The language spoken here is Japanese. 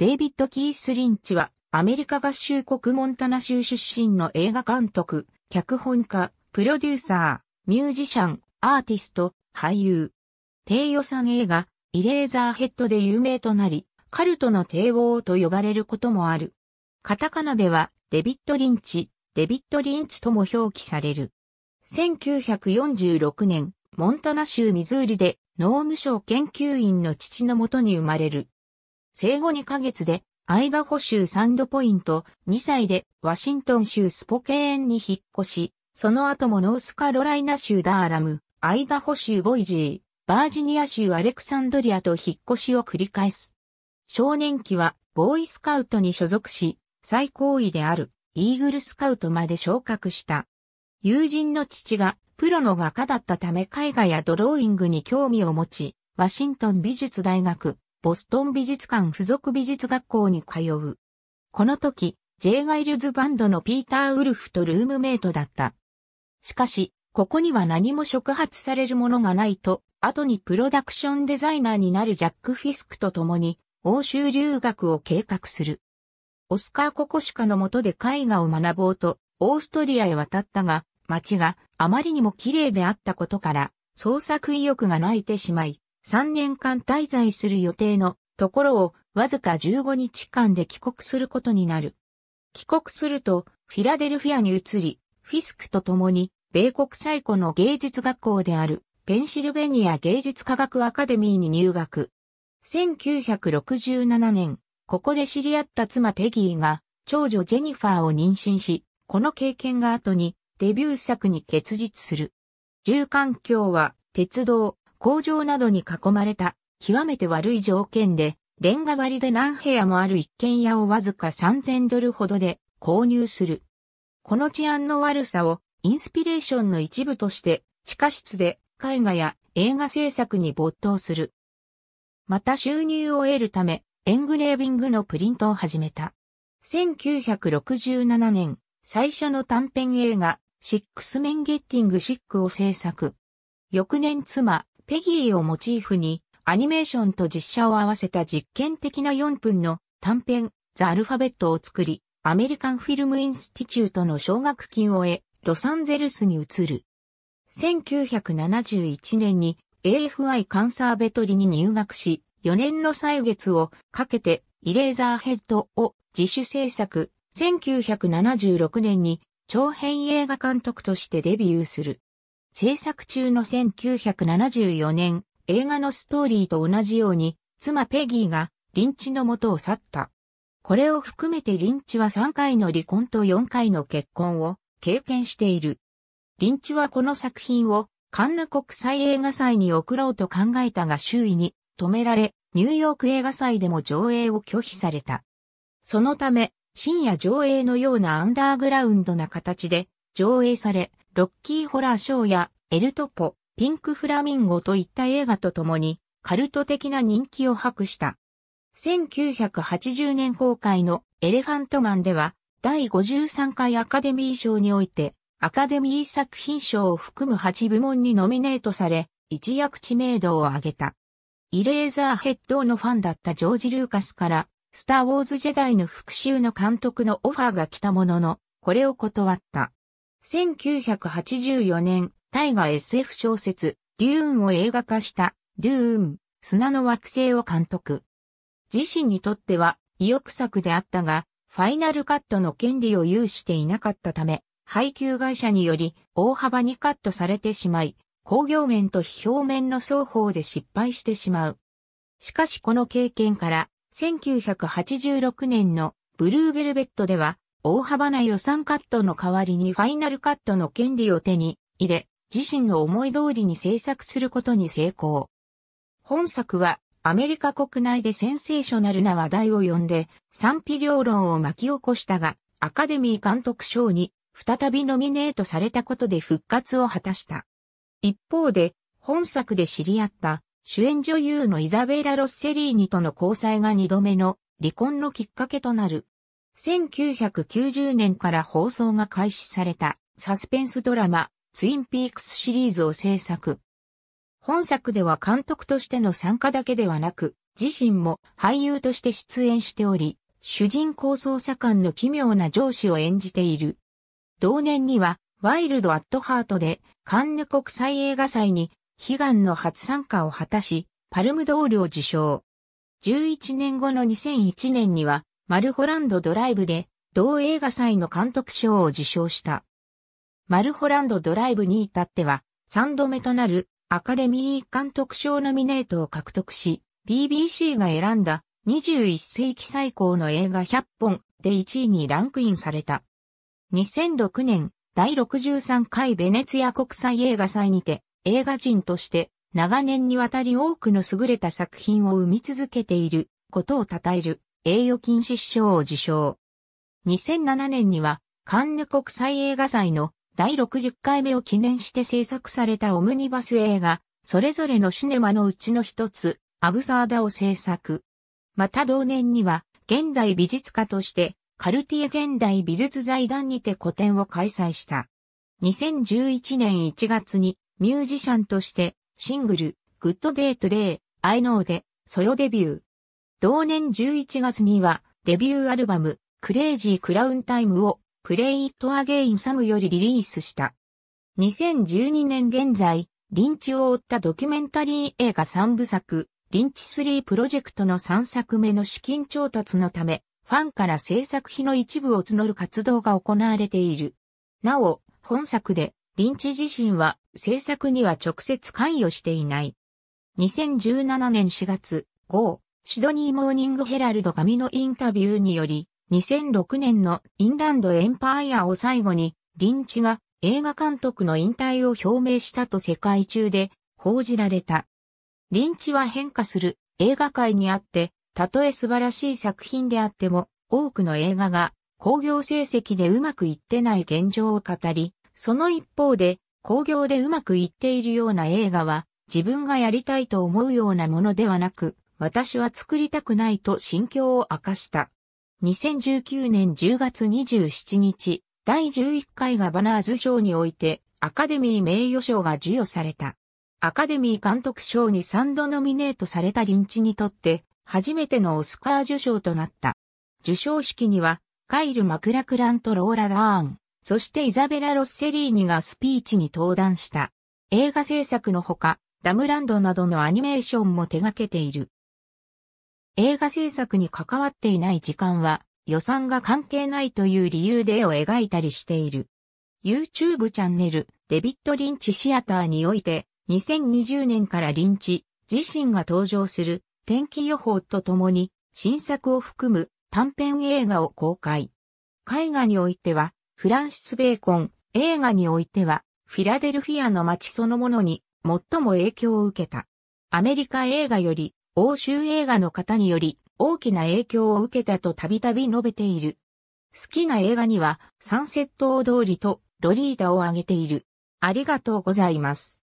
デイビッド・キース・リンチは、アメリカ合衆国モンタナ州出身の映画監督、脚本家、プロデューサー、ミュージシャン、アーティスト、俳優。低予算映画、イレーザーヘッドで有名となり、カルトの帝王と呼ばれることもある。カタカナでは、デビッド・リンチ、デビッド・リンチとも表記される。1946年、モンタナ州ミズーリで、農務省研究員の父のもとに生まれる。生後2ヶ月でアイダホ州サンドポイント、2歳でワシントン州スポケーンに引っ越し、その後もノースカロライナ州ダーラム、アイダホ州ボイジー、バージニア州アレクサンドリアと引っ越しを繰り返す。少年期はボーイスカウトに所属し、最高位であるイーグルスカウトまで昇格した。友人の父がプロの画家だったため絵画やドローイングに興味を持ち、ワシントン美術大学ボストン美術館附属美術学校に通う。この時、J. ガイルズバンドのピーター・ウルフとルームメイトだった。しかし、ここには何も触発されるものがないと、後にプロダクションデザイナーになるジャック・フィスクと共に、欧州留学を計画する。オスカー・ココシカの下で絵画を学ぼうと、オーストリアへ渡ったが、街があまりにも綺麗であったことから、創作意欲が泣いてしまい、3年間滞在する予定のところをわずか15日間で帰国することになる。帰国するとフィラデルフィアに移り、フィスクと共に米国最古の芸術学校であるペンシルベニア芸術科学アカデミーに入学。1967年、ここで知り合った妻ペギーが長女ジェニファーを妊娠し、この経験が後にデビュー作に結実する。住環境は鉄道、工場などに囲まれた極めて悪い条件で、レンガ割りで何部屋もある一軒家をわずか3000ドルほどで購入する。この治安の悪さをインスピレーションの一部として地下室で絵画や映画制作に没頭する。また収入を得るためエングレービングのプリントを始めた。1967年最初の短編映画シックスメンゲッティングシックを制作。翌年妻ペギーをモチーフに、アニメーションと実写を合わせた実験的な4分の短編、ザ・アルファベットを作り、アメリカンフィルムインスティチュートの奨学金を得、ロサンゼルスに移る。1971年に AFI カンサーベトリに入学し、4年の歳月をかけてイレーザーヘッドを自主制作。1976年に長編映画監督としてデビューする。制作中の1974年、映画のストーリーと同じように、妻ペギーがリンチの元を去った。これを含めてリンチは3回の離婚と4回の結婚を経験している。リンチはこの作品をカンヌ国際映画祭に送ろうと考えたが周囲に止められ、ニューヨーク映画祭でも上映を拒否された。そのため、深夜上映のようなアンダーグラウンドな形で上映され、ロッキーホラーショーやエルトポ、ピンクフラミンゴといった映画とともにカルト的な人気を博した。1980年公開のエレファントマンでは第53回アカデミー賞においてアカデミー作品賞を含む8部門にノミネートされ一躍知名度を上げた。イレーザーヘッドのファンだったジョージ・ルーカスからスター・ウォーズ・ジェダイの復讐の監督のオファーが来たものの、これを断った。1984年、タイガ SF 小説、デューンを映画化した、デューン、砂の惑星を監督。自身にとっては、意欲作であったが、ファイナルカットの権利を有していなかったため、配給会社により大幅にカットされてしまい、工業面と非表面の双方で失敗してしまう。しかしこの経験から、1986年のブルーベルベットでは、大幅な予算カットの代わりにファイナルカットの権利を手に入れ、自身の思い通りに制作することに成功。本作はアメリカ国内でセンセーショナルな話題を呼んで賛否両論を巻き起こしたが、アカデミー監督賞に再びノミネートされたことで復活を果たした。一方で、本作で知り合った主演女優のイザベラ・ロッセリーニとの交際が二度目の離婚のきっかけとなる。1990年から放送が開始されたサスペンスドラマツインピークスシリーズを制作。本作では監督としての参加だけではなく、自身も俳優として出演しており、主人公捜査官の奇妙な上司を演じている。同年には、ワイルド・アット・ハートで、カンヌ国際映画祭に悲願の初参加を果たし、パルムドールを受賞。11年後の2001年には、マルホランドドライブで、同映画祭の監督賞を受賞した。マルホランドドライブに至っては、3度目となるアカデミー監督賞ノミネートを獲得し、BBC が選んだ21世紀最高の映画100本で1位にランクインされた。2006年、第63回ベネツィア国際映画祭にて、映画人として長年にわたり多くの優れた作品を生み続けていることを称える栄誉禁止賞を受賞。2007年には、カンヌ国際映画祭の第60回目を記念して制作されたオムニバス映画、それぞれのシネマのうちの一つ、アブサーダを制作。また同年には、現代美術家として、カルティエ現代美術財団にて個展を開催した。2011年1月に、ミュージシャンとして、シングル、グッドデートデイ、アイノーで、ソロデビュー。同年11月にはデビューアルバムクレイジークラウンタイムをプレイ・イット・アゲイン・サムよりリリースした。2012年現在、リンチを追ったドキュメンタリー映画3部作、リンチ3プロジェクトの3作目の資金調達のため、ファンから制作費の一部を募る活動が行われている。なお、本作で、リンチ自身は制作には直接関与していない。2017年4月、5、シドニーモーニングヘラルド紙のインタビューにより、2006年のインランドエンパイアを最後に、リンチが映画監督の引退を表明したと世界中で報じられた。リンチは変化する映画界にあって、たとえ素晴らしい作品であっても、多くの映画が興行成績でうまくいってない現状を語り、その一方で、興行でうまくいっているような映画は、自分がやりたいと思うようなものではなく、私は作りたくないと心境を明かした。2019年10月27日、第11回がバナーズ賞において、アカデミー名誉賞が授与された。アカデミー監督賞に3度ノミネートされたリンチにとって、初めてのオスカー受賞となった。受賞式には、カイル・マクラクランとローラ・ダーン、そしてイザベラ・ロッセリーニがスピーチに登壇した。映画制作のほか、ダムランドなどのアニメーションも手掛けている。映画制作に関わっていない時間は予算が関係ないという理由で絵を描いたりしている。YouTube チャンネルデビット・リンチシアターにおいて2020年からリンチ自身が登場する天気予報とともに新作を含む短編映画を公開。絵画においてはフランシス・ベーコン、映画においてはフィラデルフィアの街そのものに最も影響を受けた。アメリカ映画より欧州映画の方により大きな影響を受けたとたびたび述べている。好きな映画にはサンセット大通りとロリータを挙げている。ありがとうございます。